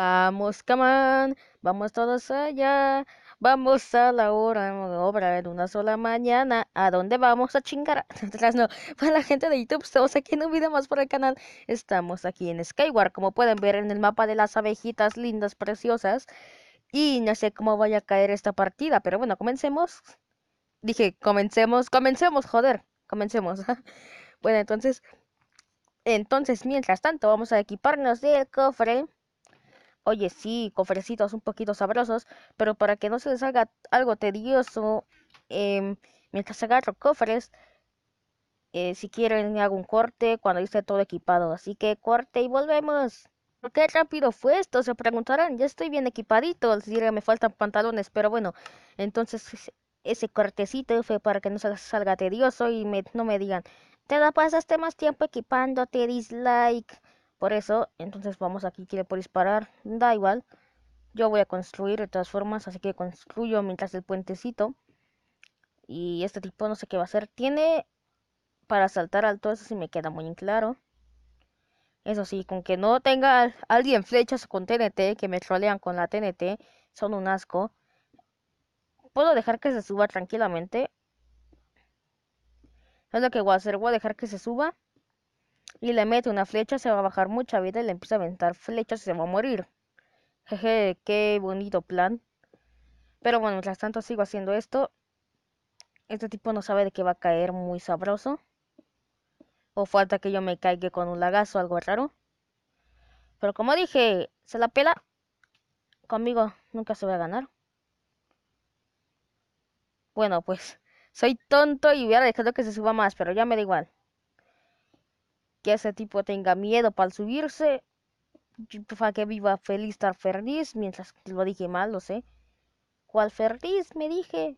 Vamos, camán, vamos todos allá. Vamos a la hora, obra en una sola mañana. ¿A dónde vamos a chingar? no, para la gente de YouTube, estamos aquí en un video más por el canal. Estamos aquí en Skyward, como pueden ver en el mapa de las abejitas lindas, preciosas. Y no sé cómo vaya a caer esta partida, pero bueno, comencemos. Dije, comencemos, comencemos, joder, comencemos. bueno, entonces, entonces, mientras tanto, vamos a equiparnos del cofre oye, sí, cofrecitos un poquito sabrosos, pero para que no se les haga algo tedioso, em, mientras agarro cofres, eh, si quieren hago un corte cuando esté todo equipado. Así que corte y volvemos. ¿Qué rápido fue esto? Se preguntarán. Ya estoy bien equipadito. si me faltan pantalones, pero bueno. Entonces, ese cortecito fue para que no les salga tedioso y no me digan, te la pasaste más tiempo equipándote, dislike. Por eso, entonces vamos aquí, quiere por disparar, da igual. Yo voy a construir de todas formas, así que construyo mientras el puentecito. Y este tipo no sé qué va a hacer. Tiene para saltar alto, eso sí me queda muy claro. Eso sí, con que no tenga alguien flechas con TNT, que me trolean con la TNT, son un asco. Puedo dejar que se suba tranquilamente. Es lo que voy a hacer, voy a dejar que se suba y le mete una flecha, se va a bajar mucha vida y le empieza a aventar flechas y se va a morir. Jeje, qué bonito plan. Pero bueno, mientras tanto sigo haciendo esto. Este tipo no sabe de qué va a caer muy sabroso. O falta que yo me caiga con un lagazo, algo raro. Pero como dije, se la pela. Conmigo nunca se va a ganar. Bueno, pues soy tonto y hubiera dejado que se suba más, pero ya me da igual que ese tipo tenga miedo para subirse, pues, para que viva feliz, estar feliz, mientras lo dije mal, lo sé. ¿Cuál feliz? Me dije.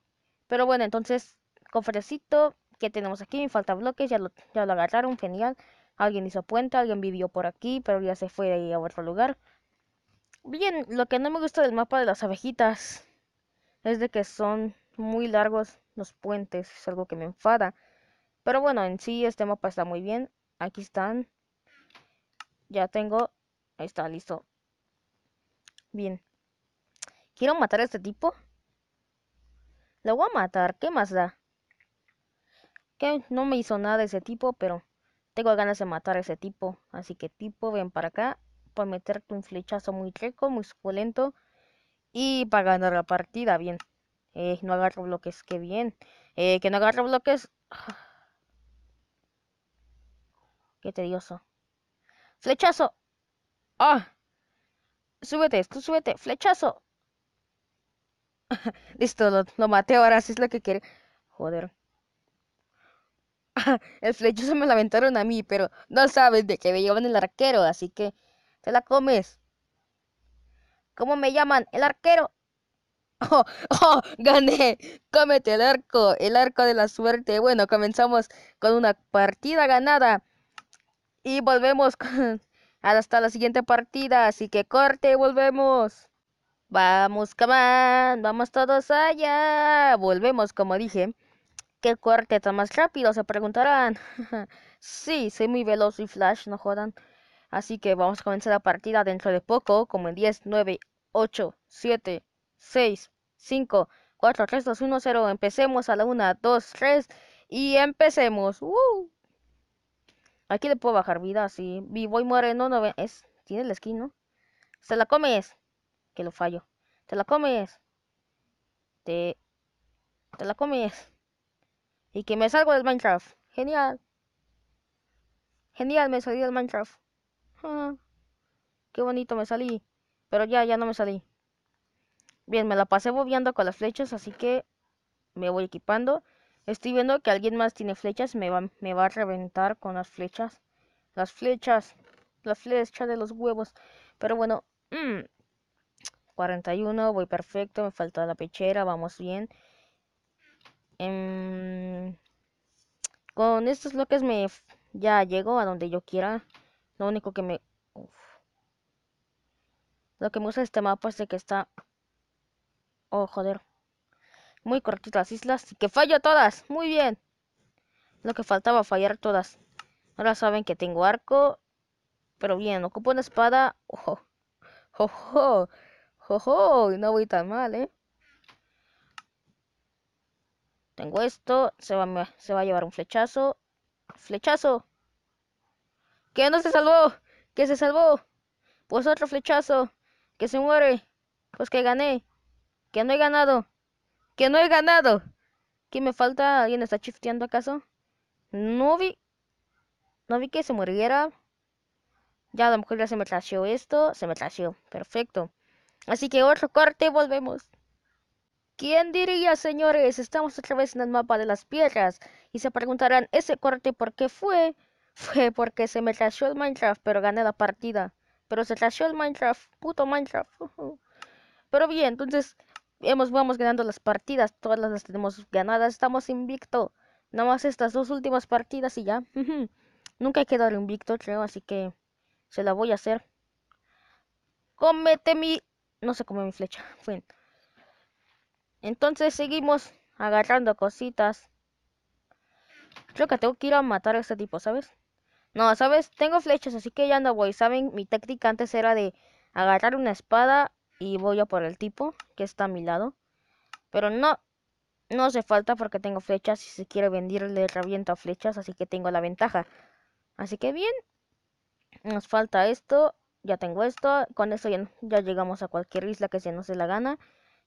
Pero bueno, entonces, cofrecito que tenemos aquí, me falta bloques, ya lo, ya lo agarraron, genial. Alguien hizo puente, alguien vivió por aquí, pero ya se fue ahí a otro lugar. Bien, lo que no me gusta del mapa de las abejitas es de que son muy largos los puentes, es algo que me enfada. Pero bueno, en sí este mapa está muy bien. Aquí están. Ya tengo. Ahí está, listo. Bien. Quiero matar a este tipo. Lo voy a matar. ¿Qué más da? Que no me hizo nada ese tipo, pero tengo ganas de matar a ese tipo. Así que tipo, ven para acá. Para meterte un flechazo muy rico, muy suculento. Y para ganar la partida, bien. Eh, no agarro bloques, qué bien. Eh, que no agarro bloques. Ah, Qué tedioso. Flechazo. ¡Ah! Súbete, tú súbete. Flechazo. Listo, lo, maté ahora, si es lo que quiere. Joder. el flechazo me lamentaron a mí, pero no sabes de que me llevan el arquero, así que te la comes. ¿Cómo me llaman? El arquero. Oh, oh, gané. Cómete el arco, el arco de la suerte. Bueno, comenzamos con una partida ganada. Y volvemos hasta la siguiente partida. Así que corte volvemos. Vamos, camán. Vamos todos allá. Volvemos, como dije. ¿Qué corte tan más rápido? Se preguntarán. sí, soy muy veloz y flash, no jodan. Así que vamos a comenzar la partida dentro de poco. Como en 10, 9, 8, 7, 6, 5, 4, 3, 2, 1, 0. Empecemos a la 1, 2, 3 y empecemos. ¡Uh! Aquí le puedo bajar vida, si vivo y muere, no, no, es, tiene la skin, ¿no? Se la comes. Que lo fallo. Te la comes. Te, te la comes. Y que me salgo del Minecraft. Genial. Genial, me salí del Minecraft. Ah, qué bonito me salí. Pero ya, ya no me salí. Bien, me la pasé bobeando con las flechas, así que me voy equipando. Estoy viendo que alguien más tiene flechas. Me va, me va a reventar con las flechas. Las flechas. La flecha de los huevos. Pero bueno. 41. Mm. Voy perfecto. Me falta la pechera. Vamos bien. Em, con estos bloques me ya llego a donde yo quiera. Lo único que me... Lo que me gusta este mapa es de que está... Oh, joder. Muy las islas. ¡Que fallo todas! ¡Muy bien! Lo que faltaba, fallar todas. Ahora saben que tengo arco. Pero bien, ocupo una espada. ¡Ojo! ¡Ojo! ¡Ojo! No voy tan mal, ¿eh? Tengo esto. Se va, se va a llevar un flechazo. ¡Flechazo! ¡Que no se salvó! ¡Que se salvó! Pues otro flechazo. ¡Que se muere! Pues que gané. ¡Que no he ganado! que no he ganado. ¿Qué me falta? ¿Alguien está chifteando acaso? No vi. No vi que se muriera. Ya a lo mejor ya se me trasheó esto. Se me tració Perfecto. Así que otro corte volvemos. ¿Quién diría, señores? Estamos otra vez en el mapa de las piedras. Y se preguntarán, ¿ese corte por qué fue? Fue porque se me tració el Minecraft, pero gané la partida. Pero se trasheó el Minecraft. Puto Minecraft. Pero bien, entonces vamos ganando las partidas, todas las tenemos ganadas, estamos invicto. Nada más estas dos últimas partidas y ya. Nunca he quedado invicto, creo, así que se la voy a hacer. Comete mi... No se come mi flecha. Bueno. Entonces seguimos agarrando cositas. Creo que tengo que ir a matar a este tipo, ¿sabes? No, ¿sabes? Tengo flechas, así que ya no voy. ¿Saben? Mi táctica antes era de agarrar una espada y voy a por el tipo que está a mi lado. Pero no, no hace falta porque tengo flechas. Si se quiere vendir le reviento a flechas, así que tengo la ventaja. Así que bien, nos falta esto. Ya tengo esto. Con esto ya, ya llegamos a cualquier isla que se nos dé la gana.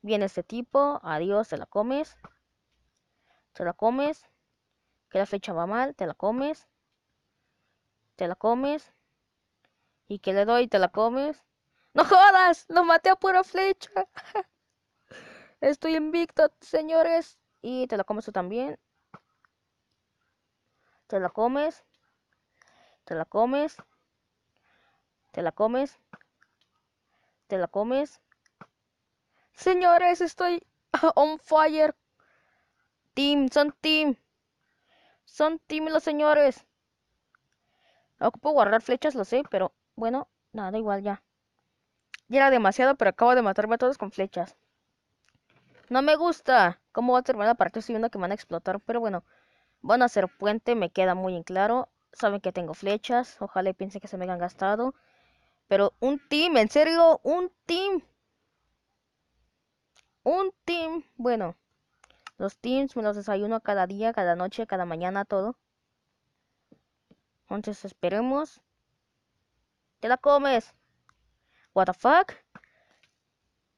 Viene este tipo. Adiós, te la comes. Te la comes. Que la flecha va mal, te la comes. Te la comes. Y que le doy, te la comes. No jodas, lo maté a pura flecha. Estoy invicto, señores. Y te la comes tú también. Te la comes. Te la comes. Te la comes. Te la comes. Señores, estoy on fire. Team, son team. Son team los señores. Ocupo guardar flechas, lo sé, pero bueno, nada, igual ya. Ya era demasiado, pero acabo de matarme a todos con flechas. No me gusta. ¿Cómo va a terminar la partida si uno que van a explotar? Pero bueno, van a hacer puente, me queda muy en claro. Saben que tengo flechas, ojalá y piensen que se me han gastado. Pero un team, en serio, un team. Un team. Bueno, los teams me los desayuno cada día, cada noche, cada mañana, todo. Entonces esperemos. Te la comes. What the fuck?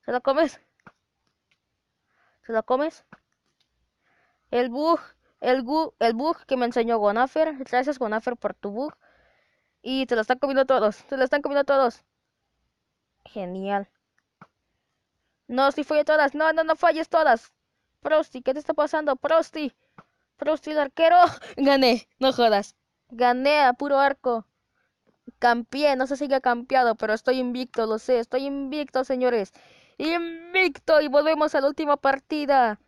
¿Se la comes? ¿Se la comes? El bug, el, el bug que me enseñó Gonafer. Gracias Gonafer por tu bug. Y te lo están comiendo todos. Se lo están comiendo todos. Genial. No, si fallé todas. No, no, no falles todas. Prosti, ¿qué te está pasando? Prosti. Prosti, el arquero. Gané. No jodas. Gané a puro arco campeé, no sé si he campeado, pero estoy invicto, lo sé, estoy invicto, señores. Invicto y volvemos a la última partida.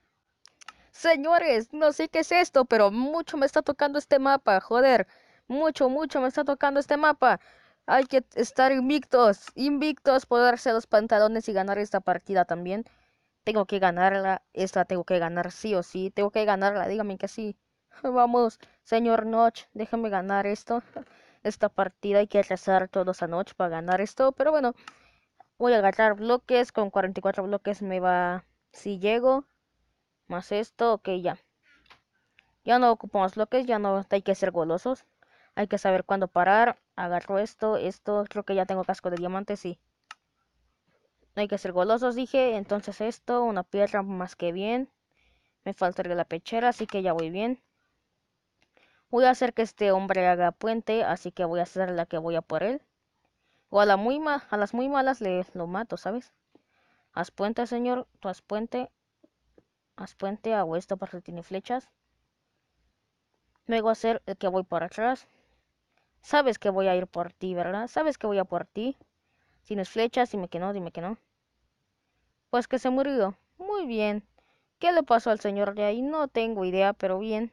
Señores, no sé qué es esto, pero mucho me está tocando este mapa, joder. Mucho, mucho me está tocando este mapa. Hay que estar invictos, invictos, poderse los pantalones y ganar esta partida también. Tengo que ganarla, esta tengo que ganar sí o sí, tengo que ganarla, dígame que sí. Vamos, señor Notch, déjame ganar esto esta partida. Hay que rezar todos anoche para ganar esto. Pero bueno, voy a agarrar bloques. Con 44 bloques me va... Si llego. Más esto. Ok, ya. Ya no ocupamos bloques. Ya no hay que ser golosos. Hay que saber cuándo parar. Agarro esto, esto. Creo que ya tengo casco de diamante, sí. No hay que ser golosos, dije. Entonces esto, una piedra más que bien. Me falta la pechera, así que ya voy bien voy a hacer que este hombre haga puente, así que voy a hacer la que voy a por él. O a, la muy a las muy malas le lo mato, ¿sabes? Haz puente, señor, tú haz puente. Haz puente, hago esto porque tiene flechas. Luego hacer el que voy por atrás. Sabes que voy a ir por ti, ¿verdad? Sabes que voy a por ti. Tienes flechas, dime que no, dime que no. Pues que se ha murido. Muy bien. ¿Qué le pasó al señor de ahí? No tengo idea, pero bien.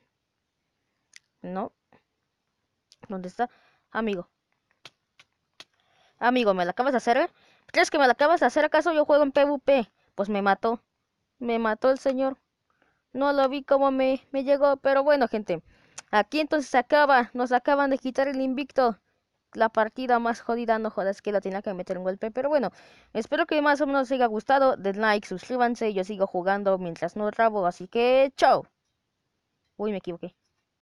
No. ¿Dónde está? Amigo. Amigo, ¿me la acabas de hacer? Eh? ¿Crees que me la acabas de hacer? ¿Acaso yo juego en PvP? Pues me mató. Me mató el señor. No lo vi como me, llegó. Pero bueno, gente. Aquí entonces se acaba. Nos acaban de quitar el invicto la partida más jodida, no jodas que la tenía que meter un golpe, pero bueno, espero que más o menos os haya gustado, den like, suscríbanse, yo sigo jugando mientras no rabo, así que chao. Uy, me equivoqué.